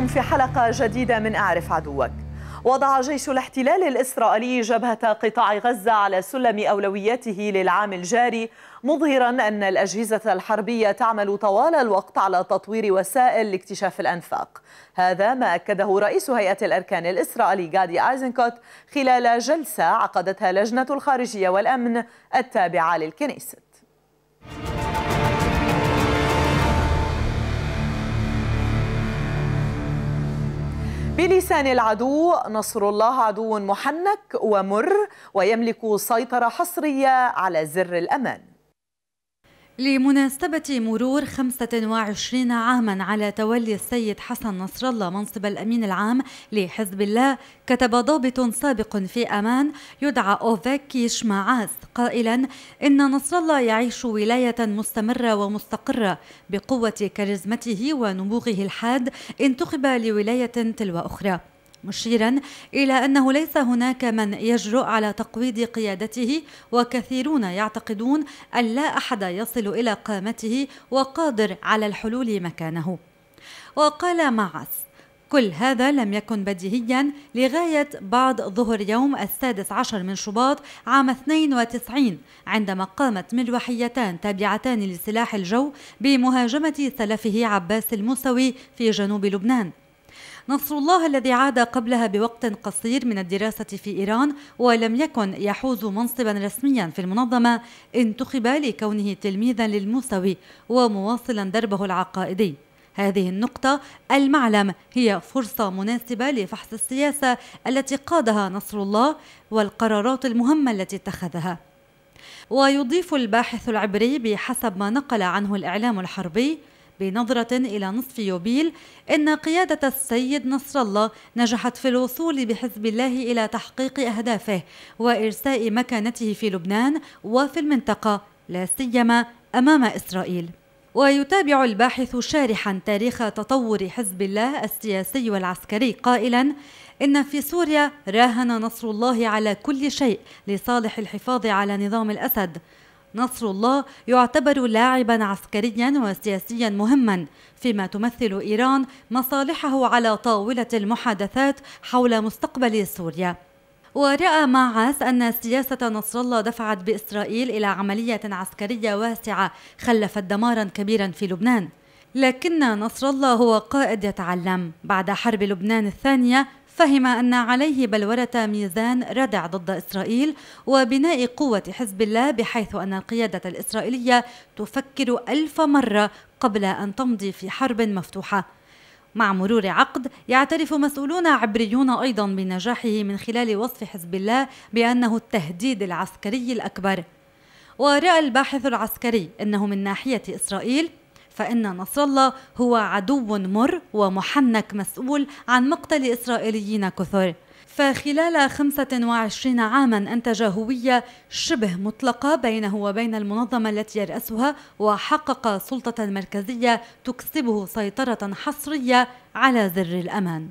بكم في حلقة جديدة من أعرف عدوك وضع جيش الاحتلال الإسرائيلي جبهة قطاع غزة على سلم أولوياته للعام الجاري مظهرا أن الأجهزة الحربية تعمل طوال الوقت على تطوير وسائل لاكتشاف الأنفاق هذا ما أكده رئيس هيئة الأركان الإسرائيلي جادي آيزنكوت خلال جلسة عقدتها لجنة الخارجية والأمن التابعة للكنيست بلسان العدو نصر الله عدو محنك ومر ويملك سيطرة حصرية على زر الأمان لمناسبة مرور 25 عاما على تولي السيد حسن نصر الله منصب الأمين العام لحزب الله كتب ضابط سابق في أمان يدعى أوفيك شماعاس قائلا إن نصر الله يعيش ولاية مستمرة ومستقرة بقوة كاريزمته ونبوغه الحاد انتخب لولاية تلو أخرى مشيرا إلى أنه ليس هناك من يجرؤ على تقويض قيادته وكثيرون يعتقدون أن لا أحد يصل إلى قامته وقادر على الحلول مكانه وقال معس كل هذا لم يكن بديهيا لغاية بعد ظهر يوم السادس عشر من شباط عام 92 عندما قامت ملوحيتان تابعتان لسلاح الجو بمهاجمة سلفه عباس الموسوي في جنوب لبنان نصر الله الذي عاد قبلها بوقت قصير من الدراسة في إيران ولم يكن يحوز منصبا رسميا في المنظمة انتخب لكونه تلميذا للموسوي ومواصلا دربه العقائدي هذه النقطة المعلم هي فرصة مناسبة لفحص السياسة التي قادها نصر الله والقرارات المهمة التي اتخذها ويضيف الباحث العبري بحسب ما نقل عنه الإعلام الحربي بنظرة إلى نصف يوبيل إن قيادة السيد نصر الله نجحت في الوصول بحزب الله إلى تحقيق أهدافه وإرساء مكانته في لبنان وفي المنطقة لا سيما أمام إسرائيل ويتابع الباحث شارحا تاريخ تطور حزب الله السياسي والعسكري قائلا إن في سوريا راهن نصر الله على كل شيء لصالح الحفاظ على نظام الأسد نصر الله يعتبر لاعبا عسكريا وسياسيا مهما فيما تمثل ايران مصالحه على طاوله المحادثات حول مستقبل سوريا ورأى معاس أن سياسة نصر الله دفعت بإسرائيل إلى عملية عسكرية واسعة خلفت دمارا كبيرا في لبنان لكن نصر الله هو قائد يتعلم بعد حرب لبنان الثانية فهم أن عليه بلورة ميزان ردع ضد إسرائيل وبناء قوة حزب الله بحيث أن القيادة الإسرائيلية تفكر ألف مرة قبل أن تمضي في حرب مفتوحة مع مرور عقد يعترف مسؤولون عبريون أيضا بنجاحه من خلال وصف حزب الله بأنه التهديد العسكري الأكبر ورأى الباحث العسكري أنه من ناحية إسرائيل فإن نصر الله هو عدو مر ومحنك مسؤول عن مقتل إسرائيليين كثر فخلال 25 عاما أنتج هوية شبه مطلقة بينه وبين المنظمة التي يرأسها وحقق سلطة مركزية تكسبه سيطرة حصرية على زر الأمان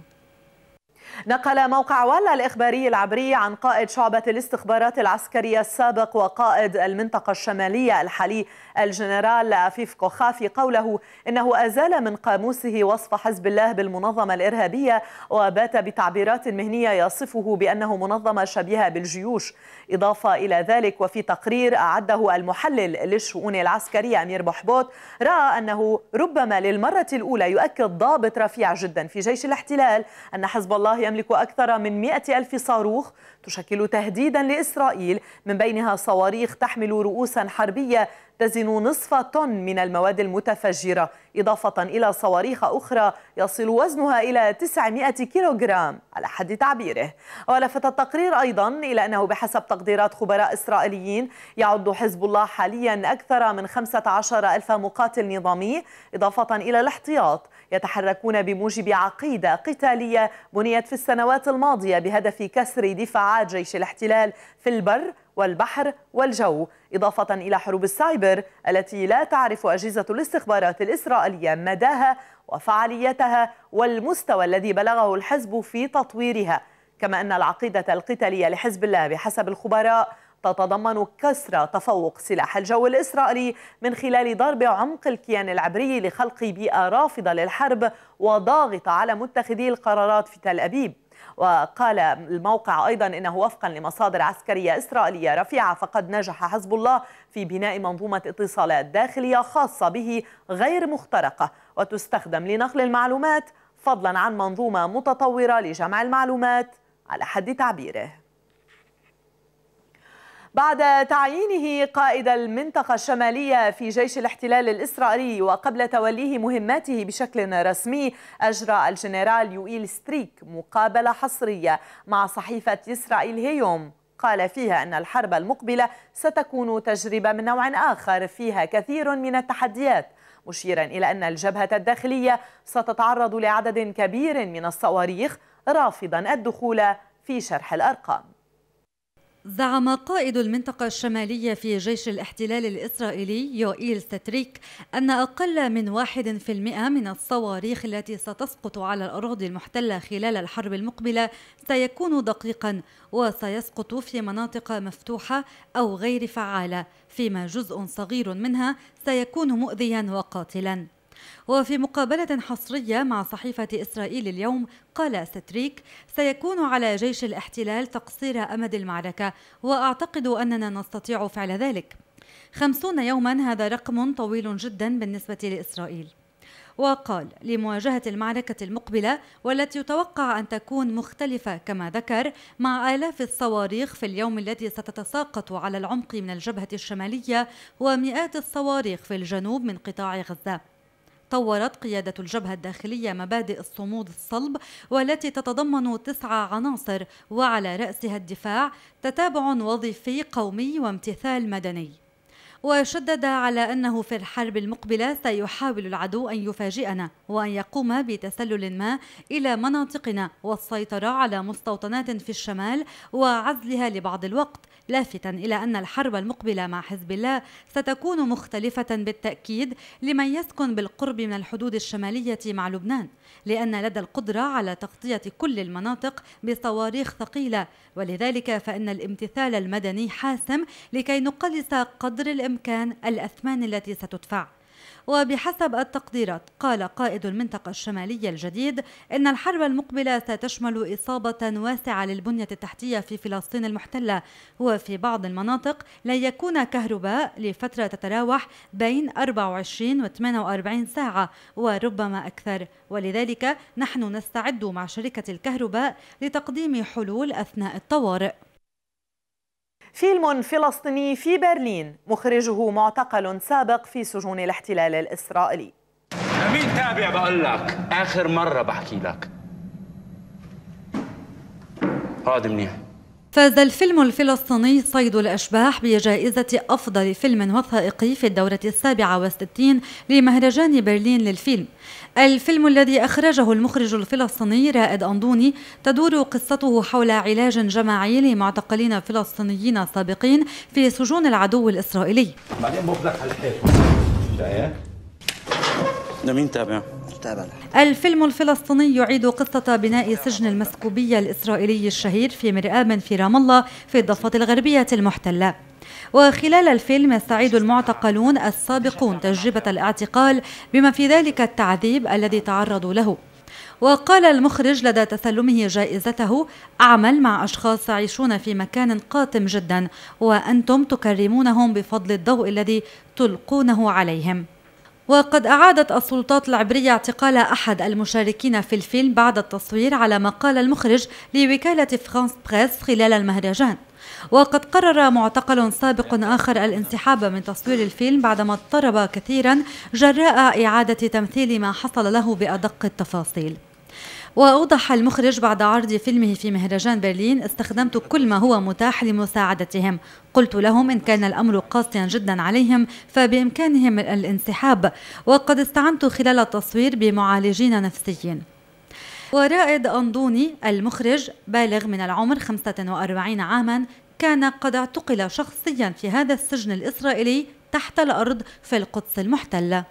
نقل موقع ولا الإخباري العبري عن قائد شعبة الاستخبارات العسكرية السابق وقائد المنطقة الشمالية الحالي الجنرال عفيف كوخافي قوله إنه أزال من قاموسه وصف حزب الله بالمنظمة الإرهابية وبات بتعبيرات مهنية يصفه بأنه منظمة شبيهة بالجيوش إضافة إلى ذلك وفي تقرير أعده المحلل للشؤون العسكرية أمير بحبوت رأى أنه ربما للمرة الأولى يؤكد ضابط رفيع جدا في جيش الاحتلال أن حزب الله يملك أكثر من 100 ألف صاروخ تشكل تهديدا لإسرائيل من بينها صواريخ تحمل رؤوسا حربية تزن نصف طن من المواد المتفجرة إضافة إلى صواريخ أخرى يصل وزنها إلى 900 كيلوغرام على حد تعبيره ولفت التقرير أيضا إلى أنه بحسب تقديرات خبراء إسرائيليين يعد حزب الله حاليا أكثر من 15 ألف مقاتل نظامي إضافة إلى الاحتياط يتحركون بموجب عقيدة قتالية بنيت في السنوات الماضية بهدف كسر دفاعات جيش الاحتلال في البر والبحر والجو إضافة إلى حروب السايبر التي لا تعرف أجهزة الاستخبارات الإسرائيلية مداها وفعاليتها والمستوى الذي بلغه الحزب في تطويرها كما أن العقيدة القتالية لحزب الله بحسب الخبراء تتضمن كسر تفوق سلاح الجو الإسرائيلي من خلال ضرب عمق الكيان العبري لخلق بيئة رافضة للحرب وضاغطة على متخذي القرارات في تل أبيب وقال الموقع أيضا إنه وفقا لمصادر عسكرية إسرائيلية رفيعة فقد نجح حزب الله في بناء منظومة اتصالات داخلية خاصة به غير مخترقة وتستخدم لنقل المعلومات فضلا عن منظومة متطورة لجمع المعلومات على حد تعبيره بعد تعيينه قائد المنطقة الشمالية في جيش الاحتلال الإسرائيلي وقبل توليه مهماته بشكل رسمي أجرى الجنرال يوئيل ستريك مقابلة حصرية مع صحيفة إسرائيل هيوم قال فيها أن الحرب المقبلة ستكون تجربة من نوع آخر فيها كثير من التحديات مشيرا إلى أن الجبهة الداخلية ستتعرض لعدد كبير من الصواريخ رافضا الدخول في شرح الأرقام زعم قائد المنطقة الشمالية في جيش الاحتلال الإسرائيلي يوئيل ستريك أن أقل من واحد في المئة من الصواريخ التي ستسقط على الأراضي المحتلة خلال الحرب المقبلة سيكون دقيقا وسيسقط في مناطق مفتوحة أو غير فعالة فيما جزء صغير منها سيكون مؤذيا وقاتلا وفي مقابلة حصرية مع صحيفة إسرائيل اليوم قال ستريك سيكون على جيش الاحتلال تقصير أمد المعركة وأعتقد أننا نستطيع فعل ذلك خمسون يوما هذا رقم طويل جدا بالنسبة لإسرائيل وقال لمواجهة المعركة المقبلة والتي يتوقع أن تكون مختلفة كما ذكر مع آلاف الصواريخ في اليوم الذي ستتساقط على العمق من الجبهة الشمالية ومئات الصواريخ في الجنوب من قطاع غزة طورت قيادة الجبهة الداخلية مبادئ الصمود الصلب والتي تتضمن تسعة عناصر وعلى رأسها الدفاع تتابع وظيفي قومي وامتثال مدني وشدد على أنه في الحرب المقبلة سيحاول العدو أن يفاجئنا وأن يقوم بتسلل ما إلى مناطقنا والسيطرة على مستوطنات في الشمال وعزلها لبعض الوقت لافتا إلى أن الحرب المقبلة مع حزب الله ستكون مختلفة بالتأكيد لمن يسكن بالقرب من الحدود الشمالية مع لبنان لأن لدى القدرة على تغطية كل المناطق بصواريخ ثقيلة ولذلك فإن الامتثال المدني حاسم لكي نقلص قدر الامتثال الإمكان الأثمان التي ستدفع وبحسب التقديرات قال قائد المنطقة الشمالية الجديد إن الحرب المقبلة ستشمل إصابة واسعة للبنية التحتية في فلسطين المحتلة وفي بعض المناطق لا يكون كهرباء لفترة تتراوح بين 24 و 48 ساعة وربما أكثر ولذلك نحن نستعد مع شركة الكهرباء لتقديم حلول أثناء الطوارئ فيلم فلسطيني في برلين مخرجه معتقل سابق في سجون الاحتلال الإسرائيلي امين تابع بقول لك آخر مرة بحكي لك هادي منيح فاز الفيلم الفلسطيني صيد الأشباح بجائزة أفضل فيلم وثائقي في الدورة السابعة والستين لمهرجان برلين للفيلم الفيلم الذي أخرجه المخرج الفلسطيني رائد أنضوني تدور قصته حول علاج جماعي لمعتقلين فلسطينيين سابقين في سجون العدو الإسرائيلي بعدين بفضلك على الحيط ده مين تابع؟ المستقبل الفيلم الفلسطيني يعيد قصة بناء سجن المسكوبية الإسرائيلي الشهير في مرآب في رام الله في الضفة الغربية المحتلة وخلال الفيلم يستعيد المعتقلون السابقون تجربة الاعتقال بما في ذلك التعذيب الذي تعرضوا له وقال المخرج لدى تسلمه جائزته أعمل مع أشخاص يعيشون في مكان قاتم جدا وأنتم تكرمونهم بفضل الضوء الذي تلقونه عليهم وقد أعادت السلطات العبرية اعتقال أحد المشاركين في الفيلم بعد التصوير على ما قال المخرج لوكالة فرانس بريس خلال المهرجان وقد قرر معتقل سابق آخر الانسحاب من تصوير الفيلم بعدما اضطرب كثيرا جراء إعادة تمثيل ما حصل له بأدق التفاصيل وأوضح المخرج بعد عرض فيلمه في مهرجان برلين استخدمت كل ما هو متاح لمساعدتهم قلت لهم إن كان الأمر قاسيا جدا عليهم فبإمكانهم الانسحاب وقد استعنت خلال التصوير بمعالجين نفسيين ورائد أنضوني المخرج بالغ من العمر 45 عاما كان قد اعتقل شخصيا في هذا السجن الإسرائيلي تحت الأرض في القدس المحتلة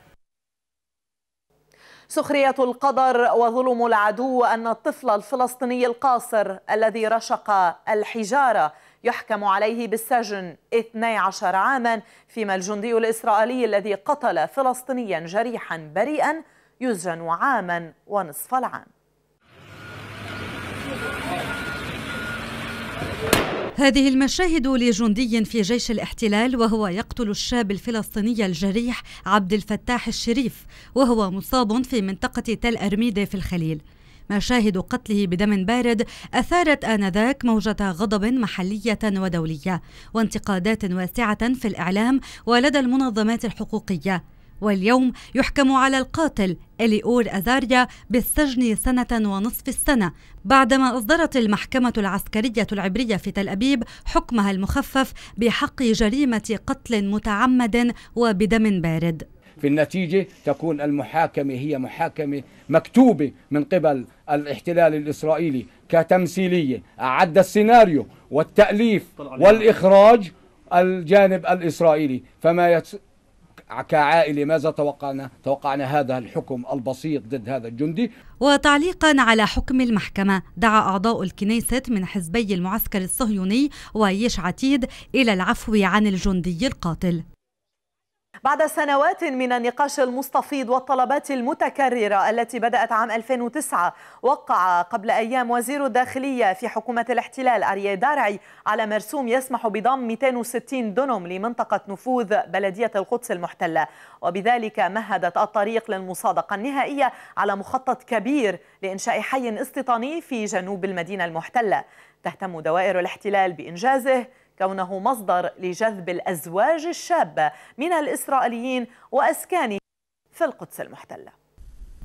سخرية القدر وظلم العدو أن الطفل الفلسطيني القاصر الذي رشق الحجارة يحكم عليه بالسجن 12 عاما فيما الجندي الإسرائيلي الذي قتل فلسطينيا جريحا بريئا يسجن عاما ونصف العام هذه المشاهد لجندي في جيش الاحتلال وهو يقتل الشاب الفلسطيني الجريح عبد الفتاح الشريف وهو مصاب في منطقة تل أرميدة في الخليل مشاهد قتله بدم بارد أثارت آنذاك موجة غضب محلية ودولية وانتقادات واسعة في الإعلام ولدى المنظمات الحقوقية واليوم يحكم على القاتل إليور أزاريا بالسجن سنة ونصف السنة بعدما أصدرت المحكمة العسكرية العبرية في تل أبيب حكمها المخفف بحق جريمة قتل متعمد وبدم بارد في النتيجة تكون المحاكمة هي محاكمة مكتوبة من قبل الاحتلال الإسرائيلي كتمثيلية أعد السيناريو والتأليف والإخراج الجانب الإسرائيلي فما كعائلة ماذا توقعنا؟ توقعنا هذا الحكم البسيط ضد هذا الجندي وتعليقا على حكم المحكمة دعا أعضاء الكنيسة من حزبي المعسكر الصهيوني ويش عتيد إلى العفو عن الجندي القاتل بعد سنوات من النقاش المستفيض والطلبات المتكررة التي بدأت عام 2009 وقع قبل أيام وزير الداخلية في حكومة الاحتلال أريا دارعي على مرسوم يسمح بضم 260 دونم لمنطقة نفوذ بلدية القدس المحتلة وبذلك مهدت الطريق للمصادقة النهائية على مخطط كبير لإنشاء حي استيطاني في جنوب المدينة المحتلة تهتم دوائر الاحتلال بإنجازه كونه مصدر لجذب الأزواج الشابة من الإسرائيليين وأسكانهم في القدس المحتلة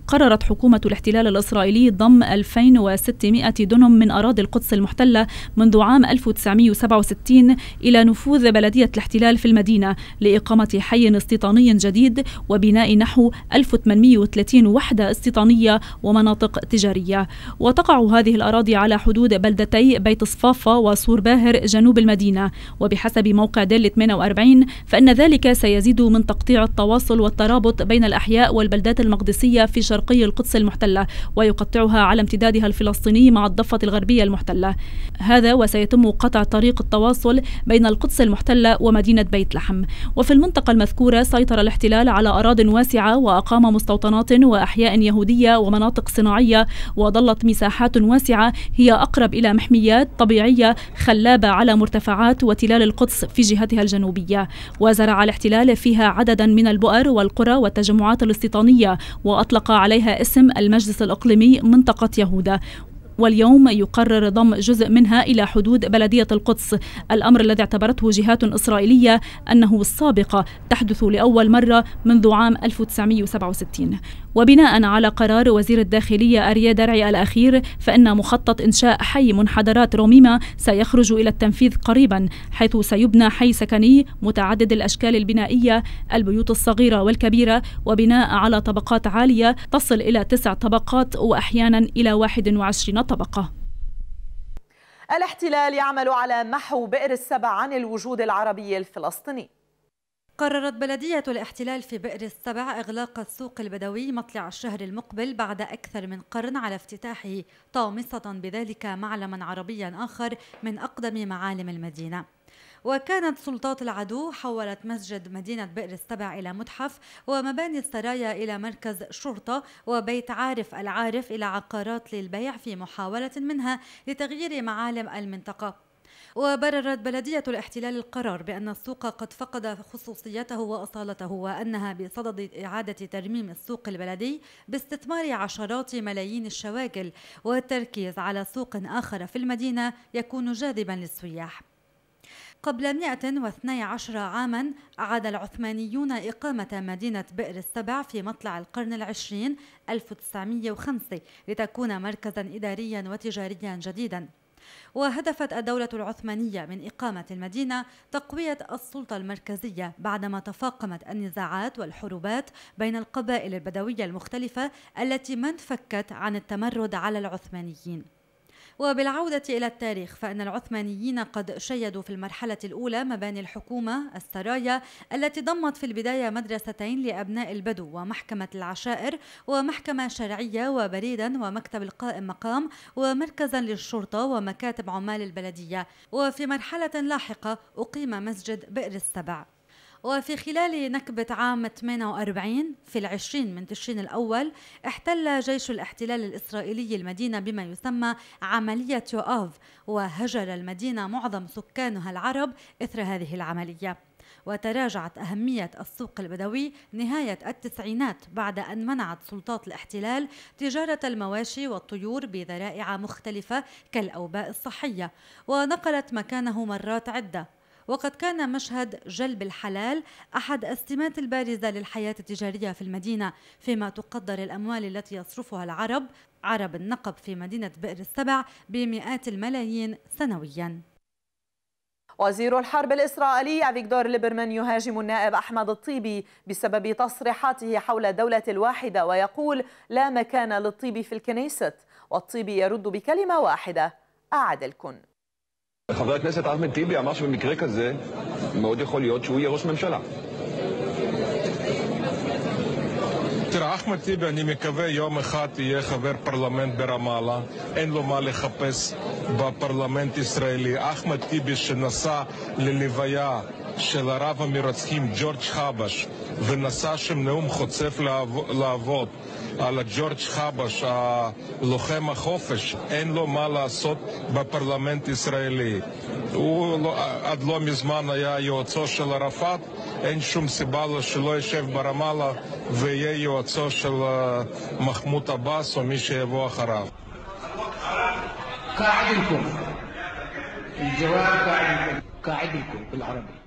قررت حكومة الاحتلال الإسرائيلي ضم 2600 دنم من أراضي القدس المحتلة منذ عام 1967 إلى نفوذ بلدية الاحتلال في المدينة لإقامة حي استيطاني جديد وبناء نحو 1830 وحدة استيطانية ومناطق تجارية وتقع هذه الأراضي على حدود بلدتي بيت صفافة وسور باهر جنوب المدينة وبحسب موقع ديل 48 فإن ذلك سيزيد من تقطيع التواصل والترابط بين الأحياء والبلدات المقدسية في شرقي القدس المحتلة ويقطعها على امتدادها الفلسطيني مع الضفة الغربية المحتلة هذا وسيتم قطع طريق التواصل بين القدس المحتلة ومدينة بيت لحم وفي المنطقة المذكورة سيطر الاحتلال على أراض واسعة وأقام مستوطنات وأحياء يهودية ومناطق صناعية وظلت مساحات واسعة هي أقرب إلى محميات طبيعية خلابة على مرتفعات وتلال القدس في جهتها الجنوبية وزرع الاحتلال فيها عددا من البؤر والقرى والتجمعات الاستيطانية وأطلق عليها اسم المجلس الإقليمي منطقة يهودا واليوم يقرر ضم جزء منها إلى حدود بلدية القدس الأمر الذي اعتبرته جهات إسرائيلية أنه السابقة تحدث لأول مرة منذ عام 1967 وبناء على قرار وزير الداخلية أريا درعي الأخير فإن مخطط إنشاء حي منحدرات روميما سيخرج إلى التنفيذ قريبا حيث سيبنى حي سكني متعدد الأشكال البنائية البيوت الصغيرة والكبيرة وبناء على طبقات عالية تصل إلى تسع طبقات وأحيانا إلى 21 طبقة الطبقة الاحتلال يعمل على محو بئر السبع عن الوجود العربي الفلسطيني قررت بلدية الاحتلال في بئر السبع إغلاق السوق البدوي مطلع الشهر المقبل بعد أكثر من قرن على افتتاحه طامسة بذلك معلما عربيا آخر من أقدم معالم المدينة وكانت سلطات العدو حولت مسجد مدينة بئر السبع إلى متحف ومباني السرايا إلى مركز شرطة وبيت عارف العارف إلى عقارات للبيع في محاولة منها لتغيير معالم المنطقة وبررت بلدية الاحتلال القرار بأن السوق قد فقد خصوصيته وأصالته وأنها بصدد إعادة ترميم السوق البلدي باستثمار عشرات ملايين الشواكل والتركيز على سوق آخر في المدينة يكون جاذبا للسياح قبل 112 عاما أعاد العثمانيون إقامة مدينة بئر السبع في مطلع القرن العشرين 1905 لتكون مركزا إداريا وتجاريا جديدا وهدفت الدولة العثمانية من إقامة المدينة تقوية السلطة المركزية بعدما تفاقمت النزاعات والحروبات بين القبائل البدوية المختلفة التي ما انفكت عن التمرد على العثمانيين وبالعودة إلى التاريخ فإن العثمانيين قد شيدوا في المرحلة الأولى مباني الحكومة السرايا التي ضمت في البداية مدرستين لأبناء البدو ومحكمة العشائر ومحكمة شرعية وبريدا ومكتب القائم مقام ومركزا للشرطة ومكاتب عمال البلدية وفي مرحلة لاحقة أقيم مسجد بئر السبع وفي خلال نكبة عام 48 في العشرين من تشرين الأول احتل جيش الاحتلال الإسرائيلي المدينة بما يسمى عملية يوآف وهجر المدينة معظم سكانها العرب إثر هذه العملية وتراجعت أهمية السوق البدوي نهاية التسعينات بعد أن منعت سلطات الاحتلال تجارة المواشي والطيور بذرائع مختلفة كالأوباء الصحية ونقلت مكانه مرات عدة وقد كان مشهد جلب الحلال أحد السمات البارزة للحياة التجارية في المدينة فيما تقدر الأموال التي يصرفها العرب عرب النقب في مدينة بئر السبع بمئات الملايين سنوياً وزير الحرب الإسرائيلي فيكتور ليبرمان يهاجم النائب أحمد الطيبي بسبب تصريحاته حول الدولة الواحدة ويقول لا مكان للطيبي في الكنيست والطيبي يرد بكلمة واحدة أعد الكن חבר הכנסת אחמד טיבי אמר שבמקרה כזה מאוד יכול להיות שהוא יהיה ראש ממשלה. תראה, אחמד טיבי, אני מקווה יום אחד יהיה חבר פרלמנט ברמאללה, אין לו מה לחפש בפרלמנט ישראלי. אחמד טיבי שנסע ללוויה של הרב המרצחים ג'ורג' חבש ונשא שם נאום חוצף להבות על ג'ורג' חבש, לוחם החופש, אין לו מה לעשות בפרלמנט הישראלי. הוא לא- עד לא מזמן היה יועצו של ערפאת, אין שום סיבה לו שלא יישב ברמאללה ויהיה יועצו של אה, מחמוד עבאס או מי שיבוא אחריו. قاعد لكم الجواب قاعد لكم قاعد لكم بالعربي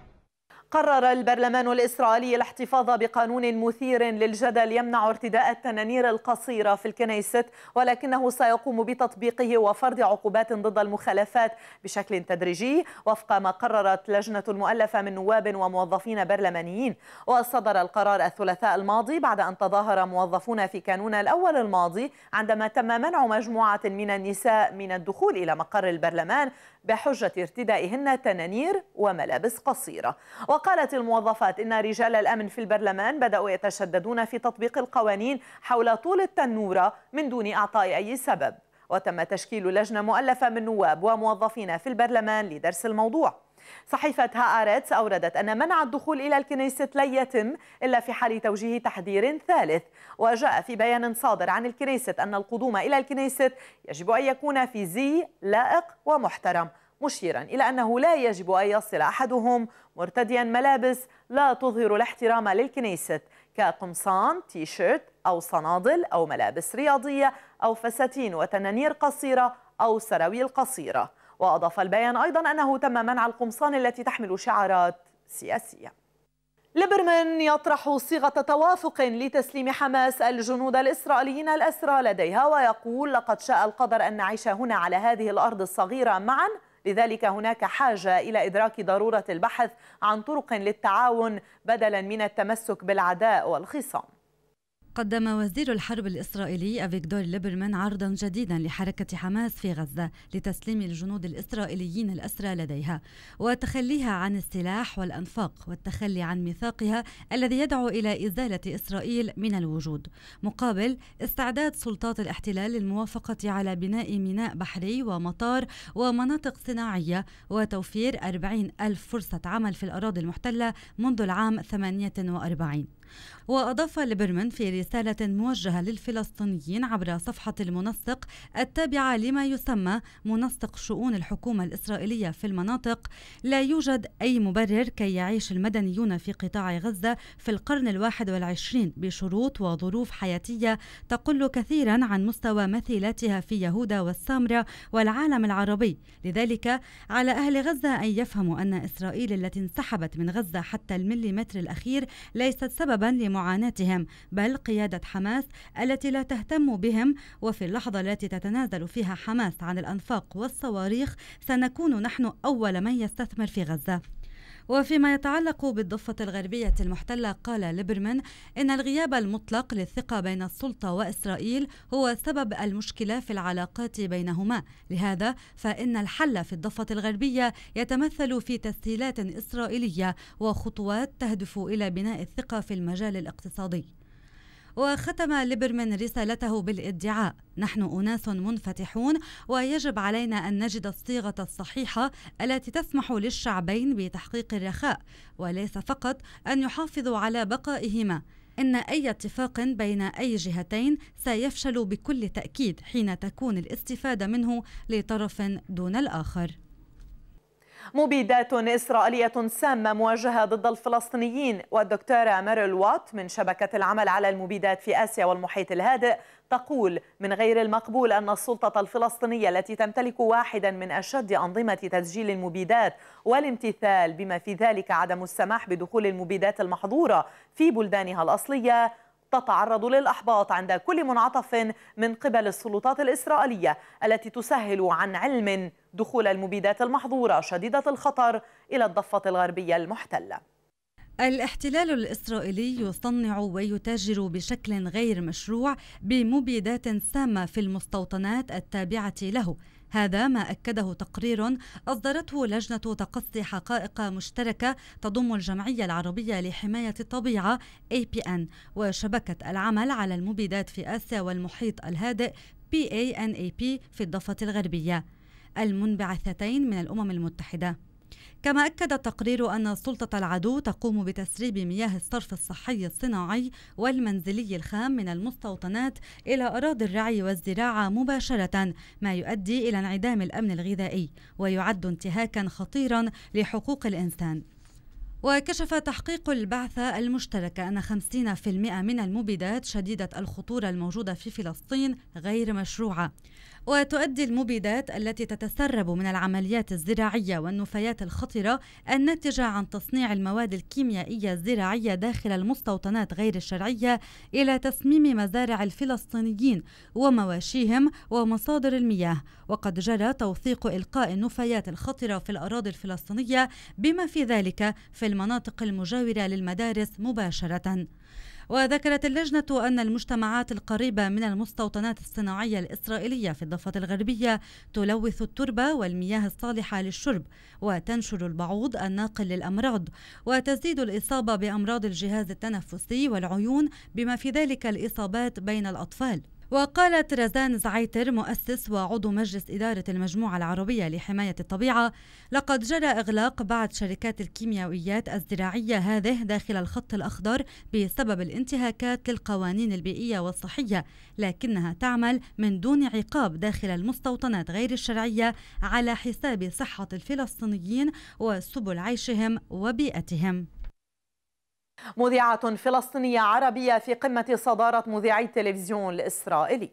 قرر البرلمان الإسرائيلي الاحتفاظ بقانون مثير للجدل يمنع ارتداء التنانير القصيرة في الكنيست ولكنه سيقوم بتطبيقه وفرض عقوبات ضد المخالفات بشكل تدريجي وفق ما قررت لجنة مؤلفة من نواب وموظفين برلمانيين وصدر القرار الثلاثاء الماضي بعد أن تظاهر موظفون في كانون الأول الماضي عندما تم منع مجموعة من النساء من الدخول إلى مقر البرلمان بحجة ارتدائهن تنانير وملابس قصيرة وقالت الموظفات إن رجال الأمن في البرلمان بدأوا يتشددون في تطبيق القوانين حول طول التنورة من دون إعطاء أي سبب وتم تشكيل لجنة مؤلفة من نواب وموظفين في البرلمان لدرس الموضوع صحيفة هآرتس أوردت أن منع الدخول إلى الكنيسة لا يتم إلا في حال توجيه تحذير ثالث وجاء في بيان صادر عن الكنيسة أن القدوم إلى الكنيسة يجب أن يكون في زي لائق ومحترم مشيرا إلى أنه لا يجب أن يصل أحدهم مرتديا ملابس لا تظهر الاحترام للكنيسة كقمصان تي شيرت أو صنادل أو ملابس رياضية أو فساتين وتنانير قصيرة أو سراويل قصيرة وأضاف البيان أيضا أنه تم منع القمصان التي تحمل شعارات سياسية ليبرمان يطرح صيغة توافق لتسليم حماس الجنود الإسرائيليين الأسرى لديها ويقول لقد شاء القدر أن نعيش هنا على هذه الأرض الصغيرة معا لذلك هناك حاجة إلى إدراك ضرورة البحث عن طرق للتعاون بدلا من التمسك بالعداء والخصام قدم وزير الحرب الإسرائيلي أفيكدور ليبرمان عرضا جديدا لحركة حماس في غزة لتسليم الجنود الإسرائيليين الأسرى لديها وتخليها عن السلاح والأنفاق والتخلي عن ميثاقها الذي يدعو إلى إزالة إسرائيل من الوجود مقابل استعداد سلطات الاحتلال للموافقة على بناء ميناء بحري ومطار ومناطق صناعية وتوفير 40 ألف فرصة عمل في الأراضي المحتلة منذ العام 48 وأضاف ليبرمان في رسالة موجهة للفلسطينيين عبر صفحة المنسق التابعة لما يسمى منسق شؤون الحكومة الإسرائيلية في المناطق لا يوجد أي مبرر كي يعيش المدنيون في قطاع غزة في القرن الواحد والعشرين بشروط وظروف حياتية تقل كثيرا عن مستوى مثيلاتها في يهودا والسامرة والعالم العربي لذلك على أهل غزة أن يفهموا أن إسرائيل التي انسحبت من غزة حتى المليمتر الأخير ليست سبب سببا لمعاناتهم بل قيادة حماس التي لا تهتم بهم وفي اللحظة التي تتنازل فيها حماس عن الأنفاق والصواريخ سنكون نحن أول من يستثمر في غزة وفيما يتعلق بالضفة الغربية المحتلة قال ليبرمان إن الغياب المطلق للثقة بين السلطة وإسرائيل هو سبب المشكلة في العلاقات بينهما لهذا فإن الحل في الضفة الغربية يتمثل في تسهيلات إسرائيلية وخطوات تهدف إلى بناء الثقة في المجال الاقتصادي وختم ليبرمان رسالته بالادعاء نحن أناس منفتحون ويجب علينا أن نجد الصيغة الصحيحة التي تسمح للشعبين بتحقيق الرخاء وليس فقط أن يحافظوا على بقائهما ان اي اتفاق بين اي جهتين سيفشل بكل تاكيد حين تكون الاستفاده منه لطرف دون الاخر مبيدات إسرائيلية سامة موجهة ضد الفلسطينيين والدكتورة ميريل وات من شبكة العمل على المبيدات في آسيا والمحيط الهادئ تقول من غير المقبول أن السلطة الفلسطينية التي تمتلك واحدا من أشد أنظمة تسجيل المبيدات والامتثال بما في ذلك عدم السماح بدخول المبيدات المحظورة في بلدانها الأصلية تتعرض للإحباط عند كل منعطف من قبل السلطات الإسرائيلية التي تسهل عن علم دخول المبيدات المحظورة شديدة الخطر إلى الضفة الغربية المحتلة الاحتلال الإسرائيلي يصنع ويتاجر بشكل غير مشروع بمبيدات سامة في المستوطنات التابعة له هذا ما أكده تقرير أصدرته لجنة تقصي حقائق مشتركة تضم الجمعية العربية لحماية الطبيعة APN وشبكة العمل على المبيدات في آسيا والمحيط الهادئ PANAP في الضفة الغربية المنبعثتين من الأمم المتحدة كما أكد التقرير أن سلطة العدو تقوم بتسريب مياه الصرف الصحي الصناعي والمنزلي الخام من المستوطنات إلى أراضي الرعي والزراعة مباشرة ما يؤدي إلى انعدام الأمن الغذائي ويعد انتهاكا خطيرا لحقوق الإنسان وكشف تحقيق البعثة المشتركة أن 50% من المبيدات شديدة الخطورة الموجودة في فلسطين غير مشروعة وتؤدي المبيدات التي تتسرب من العمليات الزراعية والنفايات الخطرة الناتجة عن تصنيع المواد الكيميائية الزراعية داخل المستوطنات غير الشرعية إلى تسميم مزارع الفلسطينيين ومواشيهم ومصادر المياه وقد جرى توثيق إلقاء النفايات الخطرة في الأراضي الفلسطينية بما في ذلك في المناطق المجاورة للمدارس مباشرة وذكرت اللجنة أن المجتمعات القريبة من المستوطنات الصناعية الإسرائيلية في الضفة الغربية تلوث التربة والمياه الصالحة للشرب وتنشر البعوض الناقل للأمراض وتزيد الإصابة بأمراض الجهاز التنفسي والعيون بما في ذلك الإصابات بين الأطفال وقالت رزان زعيتر مؤسس وعضو مجلس إدارة المجموعة العربية لحماية الطبيعة لقد جرى إغلاق بعض شركات الكيميائيات الزراعية هذه داخل الخط الأخضر بسبب الانتهاكات للقوانين البيئية والصحية لكنها تعمل من دون عقاب داخل المستوطنات غير الشرعية على حساب صحة الفلسطينيين وسبل عيشهم وبيئتهم مذيعة فلسطينية عربية في قمة صدارة مذيعي التلفزيون الإسرائيلي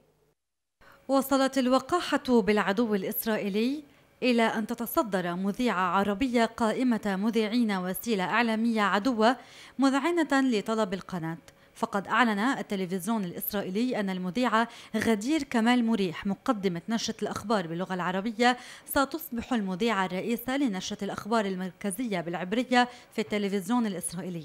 وصلت الوقاحة بالعدو الإسرائيلي إلى أن تتصدر مذيعة عربية قائمة مذيعين وسيلة إعلامية عدوة مذعنة لطلب القناة فقد أعلن التلفزيون الإسرائيلي أن المذيعة غدير كمال مريح مقدمة نشرة الأخبار باللغة العربية ستصبح المذيعة الرئيسة لنشرة الأخبار المركزية بالعبرية في التلفزيون الإسرائيلي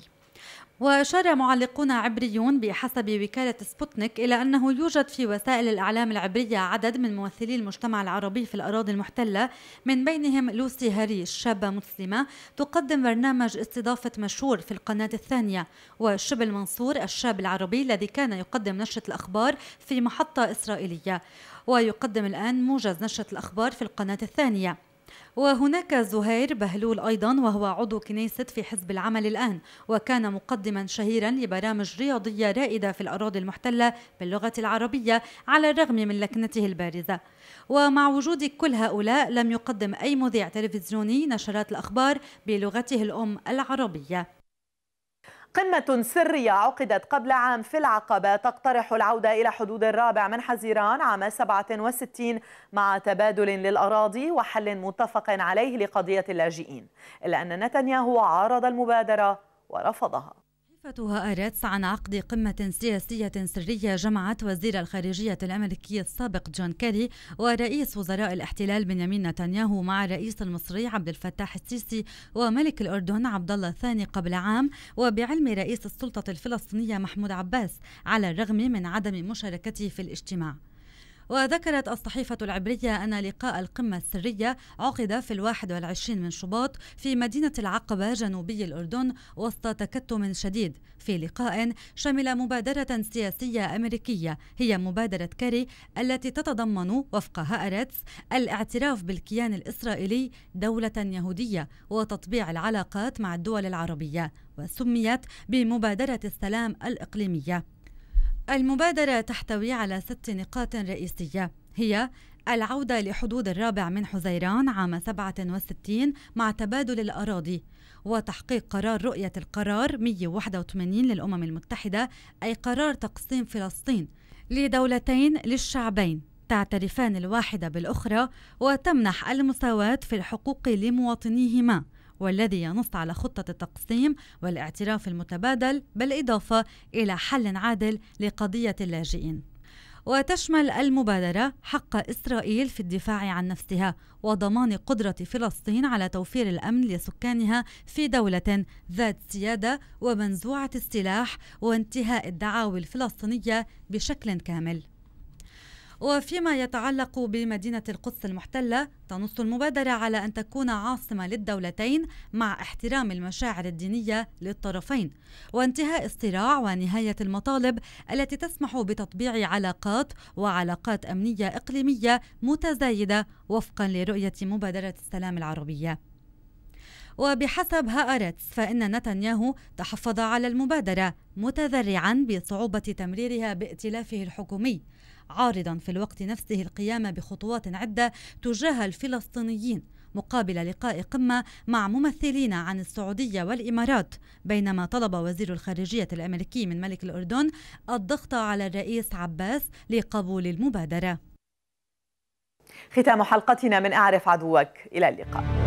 وأشار معلقون عبريون بحسب وكالة سبوتنيك إلى أنه يوجد في وسائل الإعلام العبرية عدد من ممثلي المجتمع العربي في الأراضي المحتلة من بينهم لوسي هريش شابة مسلمة تقدم برنامج استضافة مشهور في القناة الثانية وشبل منصور الشاب العربي الذي كان يقدم نشرة الأخبار في محطة إسرائيلية ويقدم الآن موجز نشرة الأخبار في القناة الثانية وهناك زهير بهلول أيضا وهو عضو كنيسة في حزب العمل الآن وكان مقدما شهيرا لبرامج رياضية رائدة في الأراضي المحتلة باللغة العربية على الرغم من لكنته البارزة ومع وجود كل هؤلاء لم يقدم أي مذيع تلفزيوني نشرات الأخبار بلغته الأم العربية قمة سرية عقدت قبل عام في العقبة تقترح العودة إلى حدود الرابع من حزيران عام 67 مع تبادل للأراضي وحل متفق عليه لقضية اللاجئين إلا أن نتنياهو عارض المبادرة ورفضها كافة هائرات عن عقد قمة سياسية سرية جمعت وزير الخارجية الأمريكي السابق جون كيري ورئيس وزراء الاحتلال بنيامين نتنياهو مع الرئيس المصري عبد الفتاح السيسي وملك الأردن عبد الله الثاني قبل عام وبعلم رئيس السلطة الفلسطينية محمود عباس على الرغم من عدم مشاركته في الاجتماع وذكرت الصحيفة العبرية أن لقاء القمة السرية عقد في الواحد والعشرين من شباط في مدينة العقبة جنوبي الأردن وسط تكتم شديد في لقاء شمل مبادرة سياسية أمريكية هي مبادرة كاري التي تتضمن وفق هأرتس الاعتراف بالكيان الإسرائيلي دولة يهودية وتطبيع العلاقات مع الدول العربية وسميت بمبادرة السلام الإقليمية المبادرة تحتوي على ست نقاط رئيسية هي العودة لحدود الرابع من حزيران عام 67 مع تبادل الأراضي وتحقيق قرار رؤية القرار 181 للأمم المتحدة أي قرار تقسيم فلسطين لدولتين للشعبين تعترفان الواحدة بالأخرى وتمنح المساواة في الحقوق لمواطنيهما والذي ينص على خطة التقسيم والاعتراف المتبادل بالإضافة إلى حل عادل لقضية اللاجئين وتشمل المبادرة حق إسرائيل في الدفاع عن نفسها وضمان قدرة فلسطين على توفير الأمن لسكانها في دولة ذات سيادة ومنزوعة السلاح وانتهاء الدعاوى الفلسطينية بشكل كامل وفيما يتعلق بمدينة القدس المحتلة تنص المبادرة على أن تكون عاصمة للدولتين مع احترام المشاعر الدينية للطرفين وانتهاء الصراع ونهاية المطالب التي تسمح بتطبيع علاقات وعلاقات أمنية إقليمية متزايدة وفقا لرؤية مبادرة السلام العربية وبحسب هأرتس فإن نتنياهو تحفظ على المبادرة متذرعا بصعوبة تمريرها بائتلافه الحكومي عارضا في الوقت نفسه القيام بخطوات عدة تجاه الفلسطينيين مقابل لقاء قمة مع ممثلين عن السعودية والإمارات بينما طلب وزير الخارجية الأمريكي من ملك الأردن الضغط على الرئيس عباس لقبول المبادرة ختام حلقتنا من أعرف عدوك إلى اللقاء